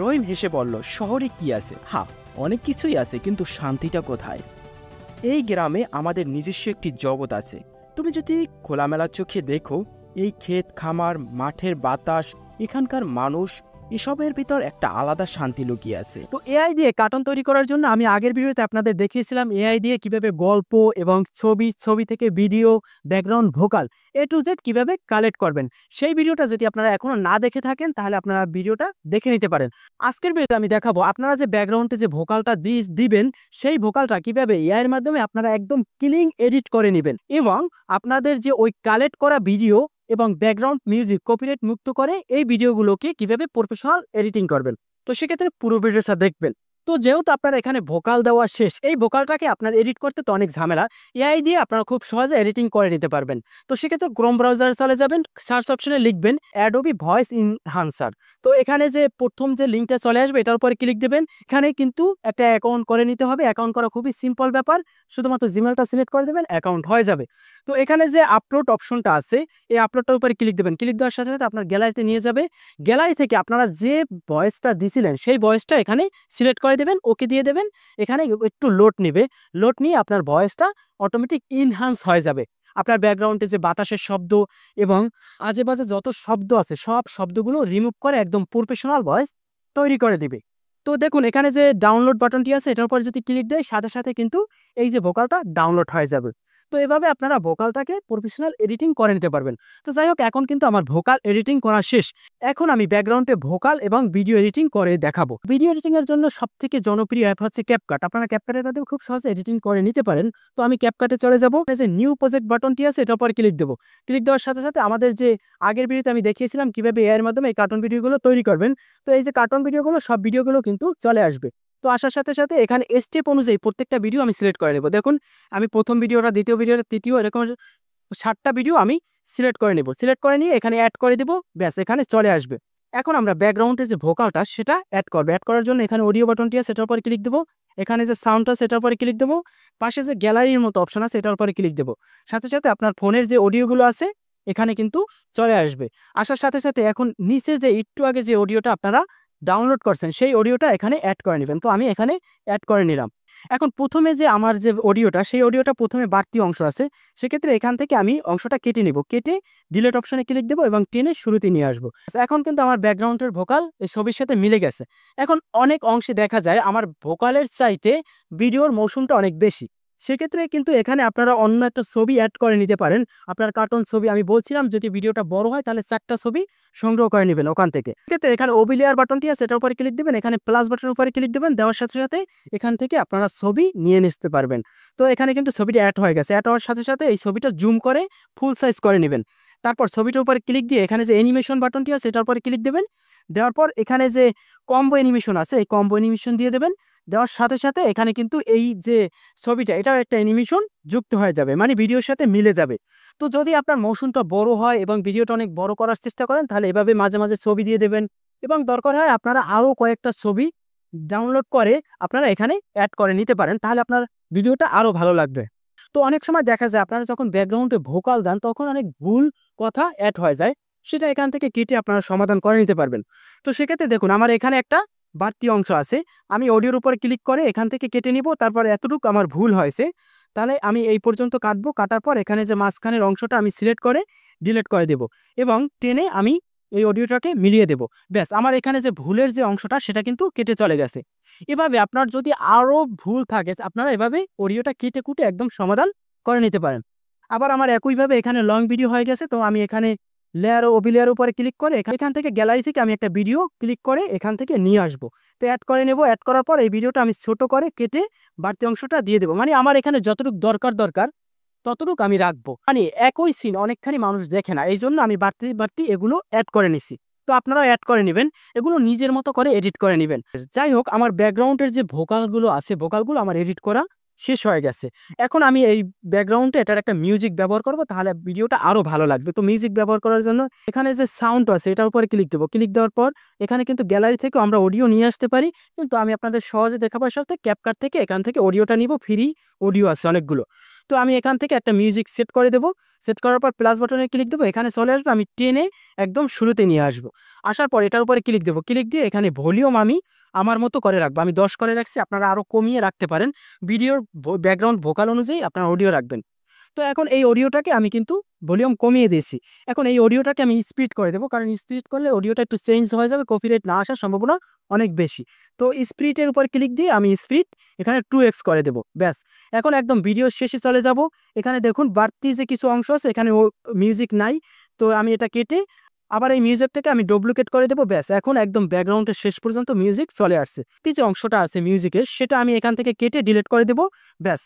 রহিম হেসে বলল শহরে কি আছে হা অনেক কিছুই আছে কিন্তু শান্তিটা কোথায় এই গ্রামে আমাদের নিজস্ব একটি জগৎ আছে তুমি যদি খোলামেলা চোখে দেখো এই ক্ষেত খামার মাঠের বাতাস এখানকার মানুষ এসবের ভিতর একটা আলাদা শান্তি লুকিয়ে আছে তো এআই দিয়ে কার্টুন তৈরি করার জন্য আমি আগের ভিডিওতে আপনাদের দেখিয়েছিলাম এআই দিয়ে কিভাবে গল্প এবং ছবি ছবি থেকে video background vocal A to Z কিভাবে কালেক্ট করবেন সেই ভিডিওটা যদি আপনারা এখনও না দেখে থাকেন তাহলে আপনারা ভিডিওটা দেখে নিতে পারেন আজকের ভিডিওতে আমি দেখাবো আপনারা যে ব্যাকগ্রাউন্ডে যে ভোকালটা দিবেন সেই ভোকালটা কিভাবে এআইয়ের মাধ্যমে আপনারা একদম ক্লিন এডিট করে নেবেন এবং আপনাদের যে ওই কালেক্ট করা ভিডিও এবং ব্যাকগ্রাউন্ড মিউজিক কপিরাইট মুক্ত করে এই ভিডিওগুলোকে কিভাবে প্রফেশনাল এডিটিং করবেন তো সেক্ষেত্রে পুরো ভিডিওটা দেখবেন তো যেহেতু আপনার এখানে ভোকাল দেওয়া শেষ এই ভোকালটাকে আপনার এডিট করতে তো অনেক ঝামেলা এআই দিয়ে আপনারা খুব সহজে এডিটিং করে নিতে পারবেন তো সেক্ষেত্রে ক্রোম ব্রাউজারে চলে যাবেন সার্চ অপশনে লিখবেন অ্যাডোবি ভয়েস ইনহান্সার তো এখানে যে প্রথম যে লিঙ্কটা চলে আসবে এটার উপরে ক্লিক দেবেন এখানে কিন্তু একটা অ্যাকাউন্ট করে নিতে হবে অ্যাকাউন্ট করা খুবই সিম্পল ব্যাপার শুধুমাত্র জিমেলটা সিলেক্ট করে দেবেন অ্যাকাউন্ট হয়ে যাবে তো এখানে যে আপলোড অপশনটা আছে এই আপলোডটার উপরে ক্লিক দেবেন ক্লিক দেওয়ার সাথে সাথে আপনার গ্যালারিতে নিয়ে যাবে গ্যালারি থেকে আপনারা যে ভয়েসটা দিছিলেন সেই ভয়েসটা এখানে সিলেক্ট করে করে দেবেন ওকে দিয়ে দেবেন এখানে একটু লোড নেবে লোড নিয়ে আপনার ভয়েসটা অটোমেটিক ইনহান্স হয়ে যাবে আপনার ব্যাকগ্রাউন্ডে যে বাতাসের শব্দ এবং আজেবাজে যত শব্দ আছে সব শব্দগুলো রিমুভ করে একদম প্রফেশনাল ভয়েস তৈরি করে দিবে তো দেখুন এখানে যে ডাউনলোড বাটনটি আছে এটার উপর যদি ক্লিক দেয় সাথে সাথে কিন্তু এই যে ভোকালটা ডাউনলোড হয়ে যাবে তো এভাবে আপনারা ভোকালটাকে প্রফেশনাল এডিটিং করে নিতে পারবেন তো যাই হোক এখন কিন্তু আমার ভোকাল এডিটিং করা শেষ এখন আমি ব্যাকগ্রাউন্ডে ভোকাল এবং ভিডিও এডিটিং করে দেখাবো ভিডিও এডিটিং এর জন্য সব থেকে জনপ্রিয় অ্যাপ হচ্ছে ক্যাপকাট আপনারা ক্যাপকাটের মাধ্যমে খুব সহজে এডিটিং করে নিতে পারেন তো আমি ক্যাপকাটে চলে যাবো যে নিউ প্রজেক্ট বাটনটি আছে এটা পরে ক্লিক দেবো ক্লিক দেওয়ার সাথে সাথে আমাদের যে আগের ভিডিওতে আমি দেখিয়েছিলাম কিভাবে এর মাধ্যমে এই কার্টুন ভিডিওগুলো তৈরি করবেন তো এই যে কার্টুন ভিডিওগুলো সব ভিডিওগুলো কিন্তু চলে আসবে তো আসার সাথে সাথে এখানে স্টেপ অনুযায়ী প্রত্যেকটা ভিডিও আমি সিলেক্ট করে নেব দেখুন আমি প্রথম ভিডিওটা দ্বিতীয় ভিডিওটা তৃতীয় এরকম ষাটটা ভিডিও আমি সিলেক্ট করে নেব সিলেক্ট করে নিয়ে এখানে অ্যাড করে দেবো ব্যাস এখানে চলে আসবে এখন আমরা ব্যাকগ্রাউন্ডের যে ভোকালটা সেটা অ্যাড করবো অ্যাড করার জন্য এখানে অডিও বাটনটি আছে সেটার উপরে ক্লিক দেবো এখানে যে সাউন্ডটা সেটার উপরে ক্লিক দেবো পাশে যে গ্যালারির মতো অপশন আছে সেটার উপরে ক্লিক দেবো সাথে সাথে আপনার ফোনের যে অডিওগুলো আছে এখানে কিন্তু চলে আসবে আসার সাথে সাথে এখন নিচে যে একটু আগে যে অডিওটা আপনারা ডাউনলোড করছেন সেই অডিওটা এখানে অ্যাড করে নেবেন তো আমি এখানে অ্যাড করে নিলাম এখন প্রথমে যে আমার যে অডিওটা সেই অডিওটা প্রথমে বাড়তি অংশ আছে সেক্ষেত্রে এখান থেকে আমি অংশটা কেটে নেব কেটে ডিলেট অপশানে ক্লিক দেবো এবং টেনে শুরুতে নিয়ে আসবো এখন কিন্তু আমার ব্যাকগ্রাউন্ডের ভোকাল এই ছবির সাথে মিলে গেছে এখন অনেক অংশে দেখা যায় আমার ভোকালের চাইতে ভিডিওর মৌসুমটা অনেক বেশি সেক্ষেত্রে কিন্তু এখানে আপনারা অন্য একটা ছবি অ্যাড করে নিতে পারেন আপনার কার্টুন ছবি আমি বলছিলাম যদি ভিডিওটা বড় হয় তাহলে চারটা ছবি সংগ্রহ করে নেবেন ওখান থেকে সেক্ষেত্রে এখানে ওবিলিয়ার বাটনটি আছে সেটার উপরে ক্লিক দেবেন এখানে প্লাস বাটনের উপরে ক্লিক দেবেন দেওয়ার সাথে সাথে এখান থেকে আপনারা ছবি নিয়ে নিতে পারবেন তো এখানে কিন্তু ছবিটা অ্যাড হয়ে গেছে অ্যাড হওয়ার সাথে সাথে এই ছবিটা জুম করে ফুল সাইজ করে নেবেন তারপর ছবিটার উপরে ক্লিক দিয়ে এখানে যে অ্যানিমেশন বাটনটি আছে এটার উপরে ক্লিক দেবেন দেওয়ার পর এখানে যে কম্বো অ্যানিমেশন আছে এই কম্বো অ্যানিমেশন দিয়ে দেবেন দেওয়ার সাথে সাথে এখানে কিন্তু এই যে ছবিটা এটাও একটা অ্যানিমেশন যুক্ত হয়ে যাবে মানে ভিডিওর সাথে মিলে যাবে তো যদি আপনার মৌসুমটা বড় হয় এবং ভিডিওটা অনেক বড় করার চেষ্টা করেন তাহলে এভাবে মাঝে মাঝে ছবি দিয়ে দেবেন এবং দরকার হয় আপনারা আরও কয়েকটা ছবি ডাউনলোড করে আপনারা এখানে অ্যাড করে নিতে পারেন তাহলে আপনার ভিডিওটা আরও ভালো লাগবে তো অনেক সময় দেখা যায় আপনারা যখন ব্যাকগ্রাউন্ডে ভোকাল দেন তখন অনেক ভুল কথা অ্যাড হয়ে যায় সেটা এখান থেকে কেটে আপনারা সমাধান করে নিতে পারবেন তো সেক্ষেত্রে দেখুন আমার এখানে একটা বাড়তি অংশ আছে আমি অডিওর উপর ক্লিক করে এখান থেকে কেটে নিব তারপর এতটুকু আমার ভুল হয়েছে তাহলে আমি এই পর্যন্ত কাটবো কাটার পর এখানে যে মাঝখানের অংশটা আমি সিলেক্ট করে ডিলেট করে দেব এবং টেনে আমি এই অডিওটাকে মিলিয়ে দেব ব্যাস আমার এখানে যে ভুলের যে অংশটা সেটা কিন্তু কেটে চলে গেছে এভাবে আপনার যদি আরও ভুল থাকে আপনারা এভাবে অডিওটা কেটে কুটে একদম সমাধান করে নিতে পারেন আবার আমার একইভাবে এখানে লং ভিডিও হয়ে গেছে তো আমি এখানে লেয়ার ওবি লেয়ার উপরে ক্লিক করে এখান থেকে গ্যালারি থেকে আমি একটা ভিডিও ক্লিক করে এখান থেকে নিয়ে আসবো তো অ্যাড করে নেব অ্যাড করার পর এই ভিডিওটা আমি ছোট করে কেটে বাড়তি অংশটা দিয়ে দেবো মানে আমার এখানে যতটুকু দরকার দরকার ততটুক আমি রাখবো মানে একই সিন অনেকখানি মানুষ দেখে না এই জন্য আমি বাড়তি বাড়তি এগুলো অ্যাড করে নিছি তো আপনারাও অ্যাড করে নেবেন এগুলো নিজের মতো করে এডিট করে নেবেন যাই হোক আমার ব্যাকগ্রাউন্ডের যে ভোকালগুলো আছে ভোকালগুলো আমার এডিট করা শেষ হয়ে গেছে এখন আমি এই ব্যাকগ্রাউন্ডে এটার একটা মিউজিক ব্যবহার করব তাহলে ভিডিওটা আরও ভালো লাগবে তো মিউজিক ব্যবহার করার জন্য এখানে যে সাউন্ড আছে এটার উপরে ক্লিক দেবো ক্লিক দেওয়ার পর এখানে কিন্তু গ্যালারি থেকে আমরা অডিও নিয়ে আসতে পারি কিন্তু আমি আপনাদের সহজে দেখাবার সাথে ক্যাপকার থেকে এখান থেকে অডিওটা নিব ফ্রি অডিও আছে অনেকগুলো তো আমি এখান থেকে একটা মিউজিক সেট করে দেবো সেট করার পর প্লাস বাটনে ক্লিক দেবো এখানে চলে আসবে আমি টেনে একদম শুরুতে নিয়ে আসবো আসার পর এটার উপরে ক্লিক দেবো ক্লিক দিয়ে এখানে ভলিউম আমি আমার মতো করে রাখবো আমি দশ করে রাখছি আপনারা আরও কমিয়ে রাখতে পারেন ভিডিওর ব্যাকগ্রাউন্ড ভোকাল অনুযায়ী আপনারা অডিও রাখবেন তো এখন এই অডিওটাকে আমি কিন্তু ভলিউম কমিয়ে দিয়েছি এখন এই অডিওটাকে আমি স্পিড করে দেবো কারণ স্পিড করলে অডিওটা একটু চেঞ্জ হয়ে যাবে কপিরাইট না আসার সম্ভাবনা অনেক বেশি তো স্পিডের উপর ক্লিক দিয়ে আমি স্পিড এখানে টু এক্স করে দেবো ব্যাস এখন একদম ভিডিও শেষে চলে যাব এখানে দেখুন বাড়তি যে কিছু অংশ আছে এখানে মিউজিক নাই তো আমি এটা কেটে আবার এই মিউজিকটাকে আমি ডুপ্লিকেট করে দেবো ব্যাস এখন একদম ব্যাকগ্রাউন্ডের শেষ পর্যন্ত মিউজিক চলে আসছে যে অংশটা আছে মিউজিকের সেটা আমি এখান থেকে কেটে ডিলিট করে দেবো ব্যাস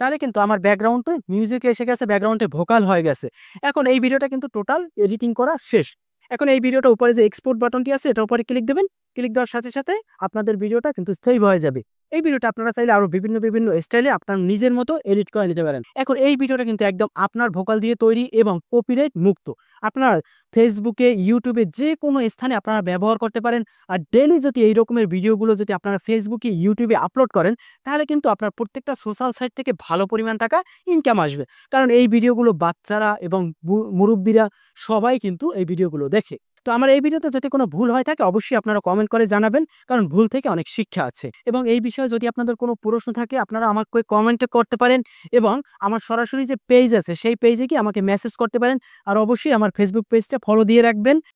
তাহলে কিন্তু আমার ব্যাকগ্রাউন্ডে মিউজিক এসে গেছে ব্যাকগ্রাউন্ডে ভোকাল হয়ে গেছে এখন এই ভিডিওটা কিন্তু টোটাল এডিটিং করা শেষ এখন এই ভিডিওটা উপরে যে এক্সপোর্ট বাটনটি আছে এটা উপরে ক্লিক দেবেন ক্লিক দেওয়ার সাথে সাথে আপনাদের ভিডিওটা কিন্তু স্থায়ী হয়ে যাবে এই ভিডিওটা আপনারা চাইলে আরো বিভিন্ন বিভিন্ন স্টাইলে আপনার নিজের মতো এডিট করে নিতে পারেন এখন এই ভিডিওটা কিন্তু একদম আপনার ভোকাল দিয়ে তৈরি এবং কপিরাইট মুক্ত আপনার ফেসবুকে ইউটিউবে যে কোনো স্থানে আপনারা ব্যবহার করতে পারেন আর ডেলি যদি এই রকমের ভিডিওগুলো যদি আপনারা ফেসবুকে ইউটিউবে আপলোড করেন তাহলে কিন্তু আপনার প্রত্যেকটা সোশ্যাল সাইট থেকে ভালো পরিমাণ টাকা ইনকাম আসবে কারণ এই ভিডিওগুলো বাচ্চারা এবং মুরব্বীরা সবাই কিন্তু এই ভিডিওগুলো দেখে তো আমার এই ভিডিওতে যদি কোনো ভুল হয় থাকে অবশ্যই আপনারা কমেন্ট করে জানাবেন কারণ ভুল থেকে অনেক শিক্ষা আছে এবং এই বিষয়ে যদি আপনাদের কোনো প্রশ্ন থাকে আপনারা আমাকে কমেন্টে করতে পারেন এবং আমার সরাসরি যে পেজ আছে সেই পেজে গিয়ে আমাকে মেসেজ করতে পারেন আর অবশ্যই আমার ফেসবুক পেজটা ফলো দিয়ে রাখবেন